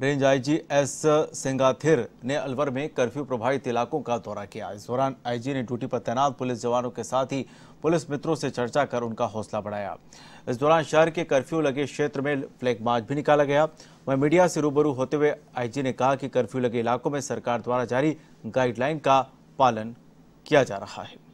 range IG S सिंगाथिर ने अलवर में curfew प्रभावित इलाकों का दौरा किया इस दौरान आईजी ने ड्यूटी पर तैनात पुलिस जवानों के साथ ही पुलिस मित्रों से चर्चा कर उनका हौसला बढ़ाया इस दौरान शहर के कर्फ्यू लगे क्षेत्र में फ्लैग मार्च भी निकाला गया वहीं मीडिया से रूबरू होते हुए आईजी ने कहा कि कर्फ्यू लगे इलाकों में सरकार द्वारा जारी गाइडलाइन का पालन किया जा रहा है